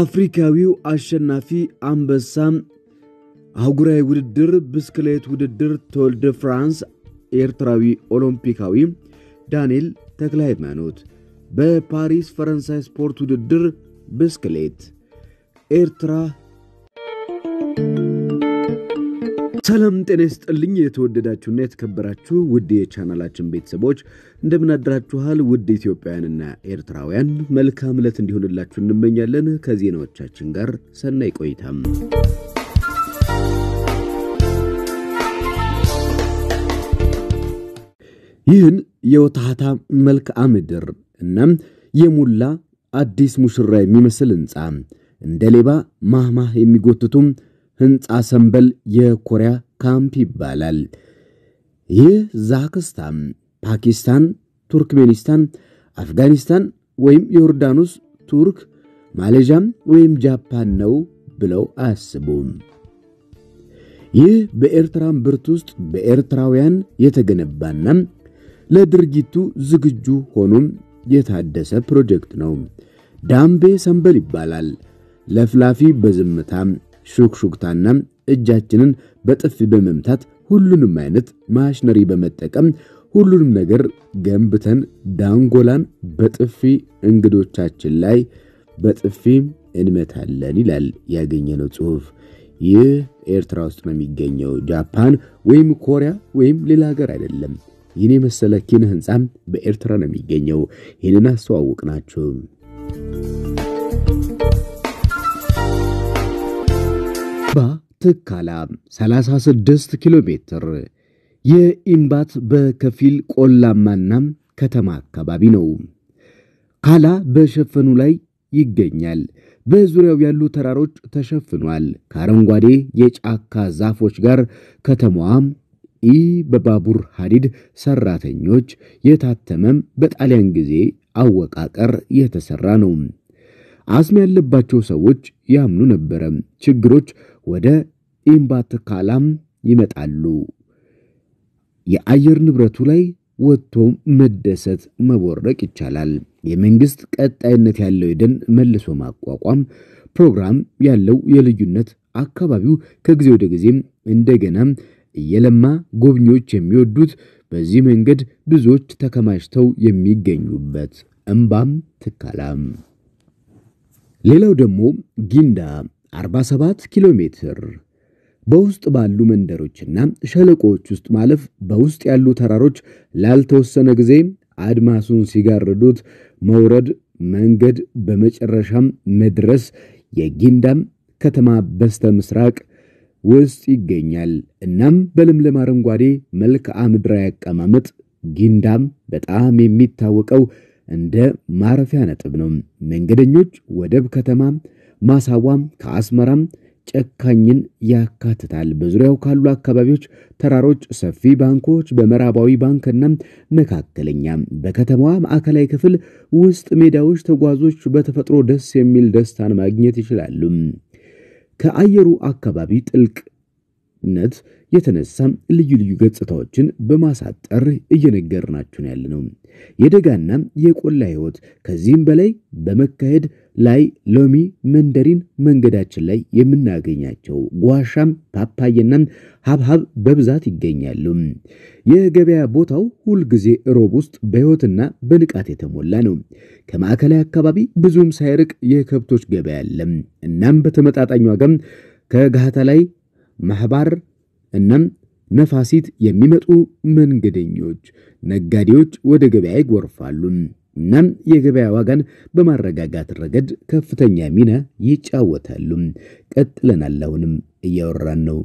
አፍሪካዊው አሸናፊ አንበሳ አህጉራዊ ውድድር ብስክሌት ውድድር ቶልደ ፍራንስ ኤርትራዊ ኦሎምፒካዊ ዳንኤል ተክለ ሃይማኖት በፓሪስ ፈረንሳይ ስፖርት ውድድር ብስክሌት ኤርትራ ሰላም ጤና ይስጥልኝ። የተወደዳችሁና የተከበራችሁ ውድ የቻናላችን ቤተሰቦች እንደምን አድራችኋል? ውድ ኢትዮጵያውያንና ኤርትራውያን መልካም ዕለት እንዲሆንላችሁ እንመኛለን። ከዜናዎቻችን ጋር ሰናይ ቆይታም ይህን የወታሃታ መልክዓ ምድር እናም የሙላ አዲስ ሙሽራ የሚመስል ሕንፃ እንደ ሌባ ማህማህ የሚጎትቱም ሕንፃ ሰንበል የኮሪያ ካምፕ ይባላል። ይህ ዛክስታን ፓኪስታን፣ ቱርክሜኒስታን፣ አፍጋኒስታን ወይም ዮርዳኖስ፣ ቱርክ፣ ማሌዥያም ወይም ጃፓን ነው ብለው አያስቡም። ይህ በኤርትራን ብርት ውስጥ በኤርትራውያን የተገነባና ለድርጊቱ ዝግጁ ሆኖም የታደሰ ፕሮጀክት ነው። ዳምቤ ሰንበል ይባላል። ለፍላፊ በዝምታም ሹክሹክታና እጃችንን በጥፊ በመምታት ሁሉንም አይነት ማሽነሪ በመጠቀም ሁሉንም ነገር ገንብተን ዳንጎላን በጥፊ እንግዶቻችን ላይ በጥፊ እንመታለን ይላል ያገኘነው ጽሑፍ። ይህ ኤርትራ ውስጥ ነው የሚገኘው፣ ጃፓን ወይም ኮሪያ ወይም ሌላ ሀገር አይደለም። ይህን የመሰለ ኪነ ህንፃም በኤርትራ ነው የሚገኘው። ይህንን አስተዋውቅናችሁ። ባ ትካላ 36 ኪሎ ሜትር የኢምባት በከፊል ቆላማና ከተማ አካባቢ ነው። ካላ በሸፈኑ ላይ ይገኛል። በዙሪያው ያሉ ተራሮች ተሸፍኗል። ከአረንጓዴ የጫካ ዛፎች ጋር ከተማዋም ኢ በባቡር ሐዲድ ሰራተኞች የታተመም በጣሊያን ጊዜ አወቃቀር የተሰራ ነው። አስም ያለባቸው ሰዎች ያምኑ ነበረ። ችግሮች ወደ ኢምባትካላም ይመጣሉ። የአየር ንብረቱ ላይ ወጥቶ መደሰት መቦረቅ ይቻላል። የመንግስት ቀጣይነት ያለው የደን መልሶ ማቋቋም ፕሮግራም ያለው የልዩነት አካባቢው ከጊዜ ወደ ጊዜም እንደገና እየለማ ጎብኚዎች የሚወዱት በዚህ መንገድ ብዙዎች ተከማችተው የሚገኙበት እምባም ትካላም። ሌላው ደግሞ ጊንዳ 47 ኪሎ ሜትር በውስጥ ባሉ መንደሮችና ሸለቆዎች ውስጥ ማለፍ በውስጥ ያሉ ተራሮች ላልተወሰነ ጊዜ አድማሱን ሲጋርዱት መውረድ መንገድ በመጨረሻም መድረስ የጊንዳም ከተማ በስተ ምስራቅ ውስጥ ይገኛል። እናም በለምለም አረንጓዴ መልክዓ ምድራዊ አቀማመጥ ጊንዳም በጣም የሚታወቀው እንደ ማረፊያ ነጥብ ነው። መንገደኞች ወደብ ከተማ ማሳዋም ከአስመራም ጨካኝን ያካትታል። በዙሪያው ካሉ አካባቢዎች ተራሮች፣ ሰፊ ባንኮች በምዕራባዊ ባንክና መካከለኛ፣ በከተማዋ ማዕከላዊ ክፍል ውስጥ ሜዳዎች ተጓዦች በተፈጥሮ ደስ የሚል ደስታን ማግኘት ይችላሉ። ከአየሩ አካባቢ ጥልቅ ነት የተነሳ ልዩ ልዩ ገጽታዎችን በማሳጠር እየነገርናችሁ ያለ ነው። የደጋና የቆላ ህይወት ከዚህም በላይ በመካሄድ ላይ ሎሚ መንደሪን መንገዳችን ላይ የምናገኛቸው ጓሻም ፓፓየናም ሀብሀብ በብዛት ይገኛሉ። የገበያ ቦታው ሁልጊዜ ሮብ ውስጥ በህይወትና በንቃት የተሞላ ነው። ከማዕከላዊ አካባቢ ብዙም ሳይርቅ የከብቶች ገበያ አለ። እናም በተመጣጣኝ ዋጋም ከጋህታ ላይ ማህባር እናም ነፋሲት የሚመጡ መንገደኞች፣ ነጋዴዎች ወደ ገበያ ይጎርፋሉ። እናም የገበያ ዋጋን በማረጋጋት ረገድ ከፍተኛ ሚና ይጫወታሉ። ቀጥለናል። አሁንም እያወራን ነው።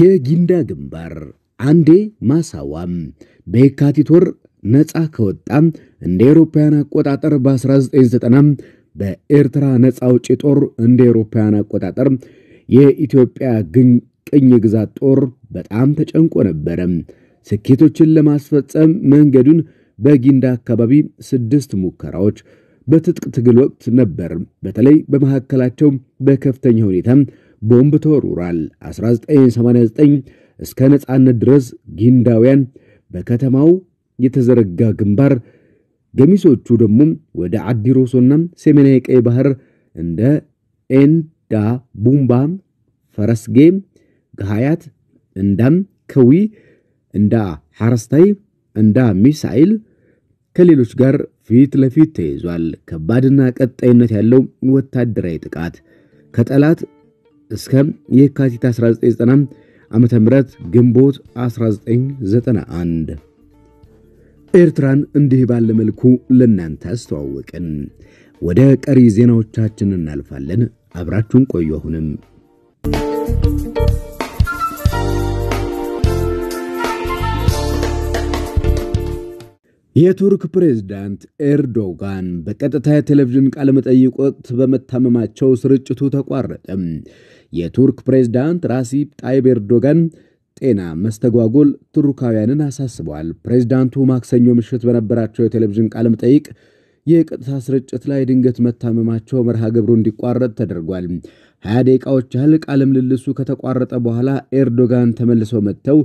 የጊንዳ ግንባር አንዴ ማሳዋም በየካቲት ወር ነፃ ከወጣ እንደ አውሮፓውያን አቆጣጠር በ1990 በኤርትራ ነፃ አውጪ ጦር እንደ አውሮፓውያን አቆጣጠር የኢትዮጵያ ቅኝ ግዛት ጦር በጣም ተጨንቆ ነበረ። ስኬቶችን ለማስፈጸም መንገዱን በጊንዳ አካባቢ ስድስት ሙከራዎች በትጥቅ ትግል ወቅት ነበር። በተለይ በመካከላቸው በከፍተኛ ሁኔታ ቦምብ ተወርውሯል። 1989 እስከ ነፃነት ድረስ ጊንዳውያን በከተማው የተዘረጋ ግንባር፣ ገሚሶቹ ደግሞ ወደ አዲሮሶና ሰሜናዊ ቀይ ባህር እንደ ኤንድ ቡምባም ፈረስጌም ገሃያት እንዳም ከዊ እንዳ ሐረስታይ እንዳ ሚሳኤል ከሌሎች ጋር ፊት ለፊት ተይዟል። ከባድና ቀጣይነት ያለው ወታደራዊ ጥቃት ከጠላት እስከ የካቲት 1990 ዓ ም ግንቦት 1991 ኤርትራን እንዲህ ባለ መልኩ ለእናንተ አስተዋወቅን። ወደ ቀሪ ዜናዎቻችን እናልፋለን። አብራችሁን ቆዩ። አሁንም የቱርክ ፕሬዝዳንት ኤርዶጋን በቀጥታ የቴሌቪዥን ቃለ መጠይቅ ወቅት በመታመማቸው ስርጭቱ ተቋረጠ። የቱርክ ፕሬዝዳንት ራሲብ ጣይብ ኤርዶጋን ጤና መስተጓጎል ቱርካውያንን አሳስበዋል። ፕሬዝዳንቱ ማክሰኞ ምሽት በነበራቸው የቴሌቪዥን ቃለ መጠይቅ የቀጥታ ስርጭት ላይ ድንገት መታመማቸው መርሃ ግብሩ እንዲቋረጥ ተደርጓል። ሀያ ደቂቃዎች ያህል ቃለ ምልልሱ ከተቋረጠ በኋላ ኤርዶጋን ተመልሰው መጥተው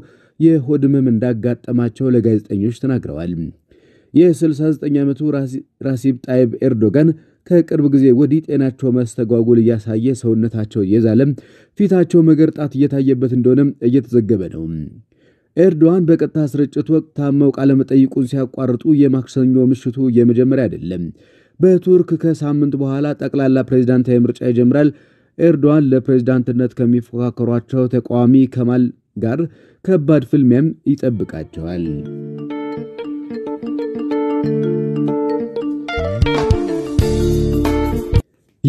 የሆድ ህመም እንዳጋጠማቸው ለጋዜጠኞች ተናግረዋል። የ69 ዓመቱ ራሲብ ጣይብ ኤርዶጋን ከቅርብ ጊዜ ወዲህ ጤናቸው መስተጓጉል እያሳየ ሰውነታቸው እየዛለም ፊታቸው መገርጣት እየታየበት እንደሆነም እየተዘገበ ነው። ኤርዶዋን በቀጥታ ስርጭት ወቅት ታመው ቃለመጠይቁን ሲያቋርጡ የማክሰኞ ምሽቱ የመጀመሪያ አይደለም። በቱርክ ከሳምንት በኋላ ጠቅላላ ፕሬዚዳንታዊ ምርጫ ይጀምራል። ኤርዶዋን ለፕሬዚዳንትነት ከሚፎካከሯቸው ተቃዋሚ ከማል ጋር ከባድ ፍልሚያም ይጠብቃቸዋል።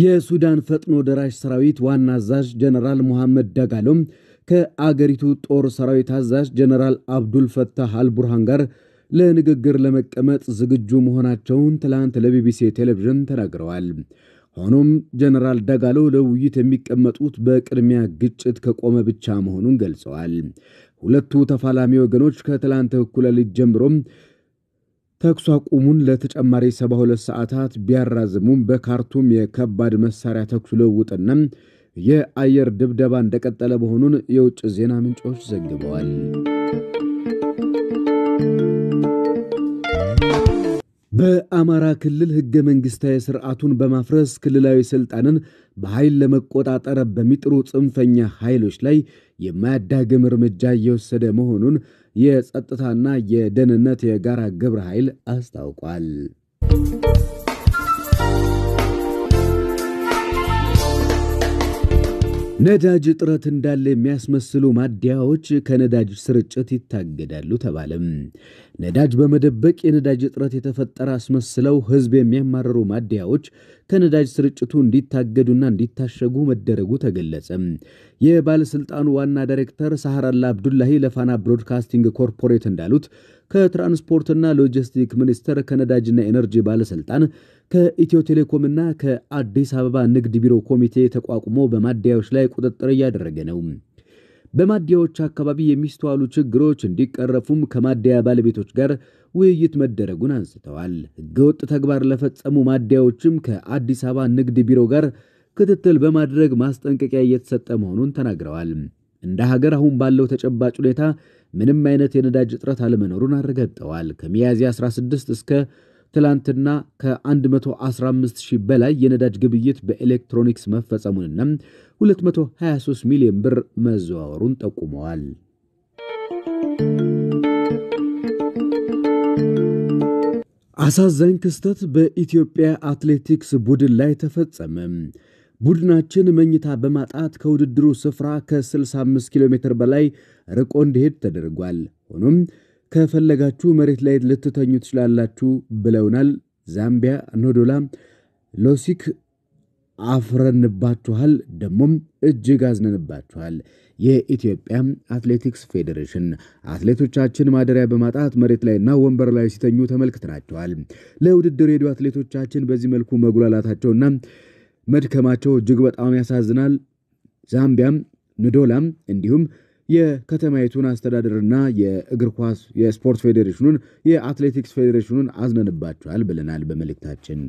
የሱዳን ፈጥኖ ደራሽ ሰራዊት ዋና አዛዥ ጀነራል ሞሐመድ ደጋሎም ከአገሪቱ ጦር ሰራዊት አዛዥ ጀነራል አብዱል ፈታህ አልቡርሃን ጋር ለንግግር ለመቀመጥ ዝግጁ መሆናቸውን ትላንት ለቢቢሲ ቴሌቪዥን ተናግረዋል። ሆኖም ጀነራል ዳጋሎ ለውይይት የሚቀመጡት በቅድሚያ ግጭት ከቆመ ብቻ መሆኑን ገልጸዋል። ሁለቱ ተፋላሚ ወገኖች ከትላንት እኩለ ሌሊት ጀምሮም ተኩስ አቁሙን ለተጨማሪ 72 ሰዓታት ቢያራዝሙም በካርቱም የከባድ መሳሪያ ተኩስ ልውውጥና የአየር ድብደባ እንደቀጠለ መሆኑን የውጭ ዜና ምንጮች ዘግበዋል። በአማራ ክልል ህገ መንግስታዊ ስርዓቱን በማፍረስ ክልላዊ ስልጣንን በኃይል ለመቆጣጠር በሚጥሩ ጽንፈኛ ኃይሎች ላይ የማያዳግም እርምጃ እየወሰደ መሆኑን የጸጥታና የደህንነት የጋራ ግብረ ኃይል አስታውቋል። ነዳጅ እጥረት እንዳለ የሚያስመስሉ ማደያዎች ከነዳጅ ስርጭት ይታገዳሉ ተባለም። ነዳጅ በመደበቅ የነዳጅ እጥረት የተፈጠረ አስመስለው ሕዝብ የሚያማርሩ ማደያዎች ከነዳጅ ስርጭቱ እንዲታገዱና እንዲታሸጉ መደረጉ ተገለጸ። የባለሥልጣኑ ዋና ዳይሬክተር ሳህራላ አብዱላሂ ለፋና ብሮድካስቲንግ ኮርፖሬት እንዳሉት ከትራንስፖርትና ሎጂስቲክ ሚኒስቴር ከነዳጅና ኤነርጂ ባለሥልጣን ከኢትዮ ቴሌኮምና ከአዲስ አበባ ንግድ ቢሮ ኮሚቴ ተቋቁሞ በማደያዎች ላይ ቁጥጥር እያደረገ ነው። በማደያዎች አካባቢ የሚስተዋሉ ችግሮች እንዲቀረፉም ከማደያ ባለቤቶች ጋር ውይይት መደረጉን አንስተዋል። ሕገወጥ ተግባር ለፈጸሙ ማደያዎችም ከአዲስ አበባ ንግድ ቢሮ ጋር ክትትል በማድረግ ማስጠንቀቂያ እየተሰጠ መሆኑን ተናግረዋል። እንደ ሀገር አሁን ባለው ተጨባጭ ሁኔታ ምንም አይነት የነዳጅ እጥረት አለመኖሩን አረጋግጠዋል። ከሚያዝያ 16 እስከ ትላንትና ከ115 ሺህ በላይ የነዳጅ ግብይት በኤሌክትሮኒክስ መፈጸሙንና 223 ሚሊዮን ብር መዘዋወሩን ጠቁመዋል። አሳዛኝ ክስተት በኢትዮጵያ አትሌቲክስ ቡድን ላይ ተፈጸመ። ቡድናችን መኝታ በማጣት ከውድድሩ ስፍራ ከ65 ኪሎ ሜትር በላይ ርቆ እንዲሄድ ተደርጓል። ሆኖም ከፈለጋችሁ መሬት ላይ ልትተኙ ትችላላችሁ ብለውናል። ዛምቢያ፣ ኖዶላ ሎሲክ አፍረንባችኋል፣ ደግሞም እጅግ አዝነንባችኋል። የኢትዮጵያ አትሌቲክስ ፌዴሬሽን አትሌቶቻችን ማደሪያ በማጣት መሬት ላይና ወንበር ላይ ሲተኙ ተመልክትናቸዋል። ለውድድር ሄዱ አትሌቶቻችን በዚህ መልኩ መጉላላታቸውና መድከማቸው እጅግ በጣም ያሳዝናል። ዛምቢያም፣ ኖዶላም እንዲሁም የከተማይቱን አስተዳደርና የእግር ኳስ የስፖርት ፌዴሬሽኑን የአትሌቲክስ ፌዴሬሽኑን አዝነንባቸዋል ብለናል በመልእክታችን።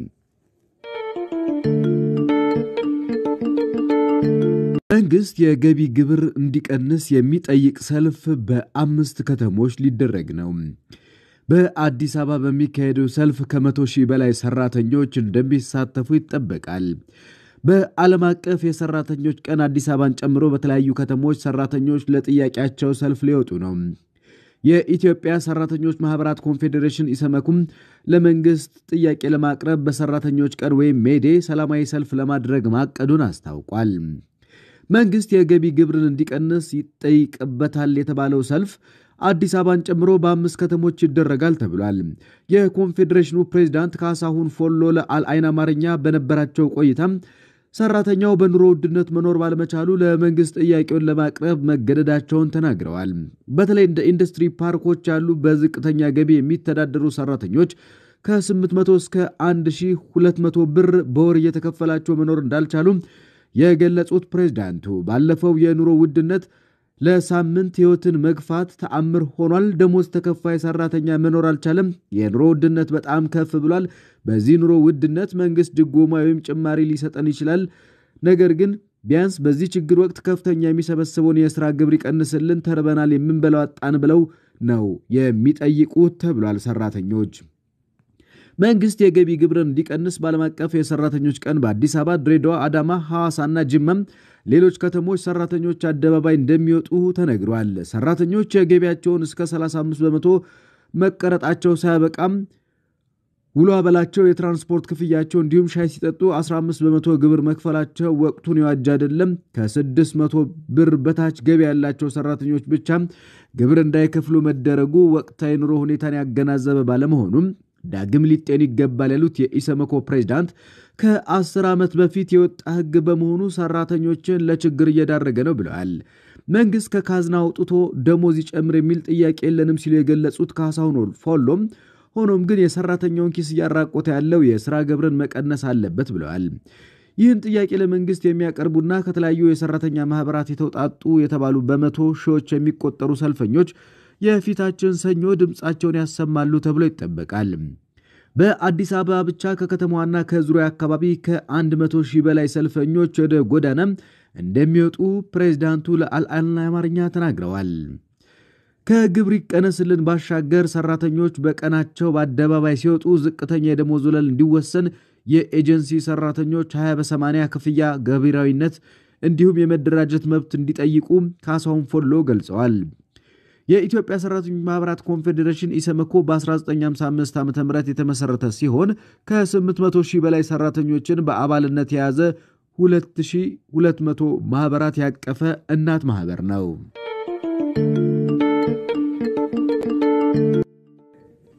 መንግስት የገቢ ግብር እንዲቀንስ የሚጠይቅ ሰልፍ በአምስት ከተሞች ሊደረግ ነው። በአዲስ አበባ በሚካሄደው ሰልፍ ከመቶ ሺህ በላይ ሰራተኞች እንደሚሳተፉ ይጠበቃል። በዓለም አቀፍ የሰራተኞች ቀን አዲስ አበባን ጨምሮ በተለያዩ ከተሞች ሰራተኞች ለጥያቄያቸው ሰልፍ ሊወጡ ነው። የኢትዮጵያ ሰራተኞች ማህበራት ኮንፌዴሬሽን ኢሰመኩም ለመንግስት ጥያቄ ለማቅረብ በሰራተኞች ቀን ወይም ሜዴ ሰላማዊ ሰልፍ ለማድረግ ማቀዱን አስታውቋል። መንግስት የገቢ ግብርን እንዲቀንስ ይጠይቅበታል የተባለው ሰልፍ አዲስ አበባን ጨምሮ በአምስት ከተሞች ይደረጋል ተብሏል። የኮንፌዴሬሽኑ ፕሬዚዳንት ካሳሁን ፎሎ ለአልአይን አማርኛ በነበራቸው ቆይታም ሰራተኛው በኑሮ ውድነት መኖር ባለመቻሉ ለመንግስት ጥያቄውን ለማቅረብ መገደዳቸውን ተናግረዋል። በተለይ እንደ ኢንዱስትሪ ፓርኮች ያሉ በዝቅተኛ ገቢ የሚተዳደሩ ሰራተኞች ከ800 እስከ 1200 ብር በወር እየተከፈላቸው መኖር እንዳልቻሉ የገለጹት ፕሬዚዳንቱ ባለፈው የኑሮ ውድነት ለሳምንት ህይወትን መግፋት ተአምር ሆኗል። ደሞዝ ተከፋይ ሰራተኛ መኖር አልቻለም። የኑሮ ውድነት በጣም ከፍ ብሏል። በዚህ ኑሮ ውድነት መንግስት ድጎማ ወይም ጭማሪ ሊሰጠን ይችላል። ነገር ግን ቢያንስ በዚህ ችግር ወቅት ከፍተኛ የሚሰበስበውን የስራ ግብር ይቀንስልን፣ ተርበናል፣ የምንበላው አጣን ብለው ነው የሚጠይቁት ተብሏል ሰራተኞች መንግስት የገቢ ግብርን እንዲቀንስ በዓለም አቀፍ የሰራተኞች ቀን በአዲስ አበባ፣ ድሬዳዋ፣ አዳማ፣ ሐዋሳና ጅማም ሌሎች ከተሞች ሰራተኞች አደባባይ እንደሚወጡ ተነግሯል። ሰራተኞች የገቢያቸውን እስከ 35 በመቶ መቀረጣቸው ሳያበቃም ውሎ አበላቸው፣ የትራንስፖርት ክፍያቸው እንዲሁም ሻይ ሲጠጡ 15 በመቶ ግብር መክፈላቸው ወቅቱን የዋጅ አይደለም። ከ600 ብር በታች ገቢ ያላቸው ሰራተኞች ብቻ ግብር እንዳይከፍሉ መደረጉ ወቅታዊ ኑሮ ሁኔታን ያገናዘበ ባለመሆኑም ዳግም ሊጤን ይገባል ያሉት የኢሰመኮ ፕሬዝዳንት ከአስር ዓመት በፊት የወጣ ሕግ በመሆኑ ሰራተኞችን ለችግር እየዳረገ ነው ብለዋል። መንግስት ከካዝና አውጥቶ ደሞዝ ይጨምር የሚል ጥያቄ የለንም ሲሉ የገለጹት ካሳሁን ፎሎም ሆኖም ግን የሰራተኛውን ኪስ እያራቆተ ያለው የሥራ ግብርን መቀነስ አለበት ብለዋል። ይህን ጥያቄ ለመንግስት የሚያቀርቡና ከተለያዩ የሰራተኛ ማህበራት የተውጣጡ የተባሉ በመቶ ሺዎች የሚቆጠሩ ሰልፈኞች የፊታችን ሰኞ ድምፃቸውን ያሰማሉ ተብሎ ይጠበቃል። በአዲስ አበባ ብቻ ከከተማዋና ከዙሪያ አካባቢ ከ100 ሺህ በላይ ሰልፈኞች ወደ ጎዳና እንደሚወጡ ፕሬዚዳንቱ ለአልአልና አማርኛ ተናግረዋል። ከግብር ይቀነስልን ባሻገር ሰራተኞች በቀናቸው በአደባባይ ሲወጡ ዝቅተኛ የደሞዝ ወለል እንዲወሰን፣ የኤጀንሲ ሰራተኞች 20 በ80 ክፍያ ገቢራዊነት እንዲሁም የመደራጀት መብት እንዲጠይቁ ካሳሁን ፎሎ ገልጸዋል። የኢትዮጵያ ሰራተኞች ማህበራት ኮንፌዴሬሽን ኢሰመኮ በ1955 ዓ ም የተመሠረተ ሲሆን ከ800 ሺህ በላይ ሰራተኞችን በአባልነት የያዘ 2200 ማኅበራት ያቀፈ እናት ማኅበር ነው።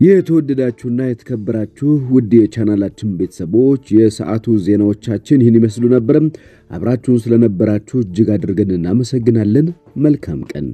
የተወደዳችሁና የተከበራችሁ ውድ የቻናላችን ቤተሰቦች የሰዓቱ ዜናዎቻችን ይህን ይመስሉ ነበርም። አብራችሁን ስለነበራችሁ እጅግ አድርገን እናመሰግናለን። መልካም ቀን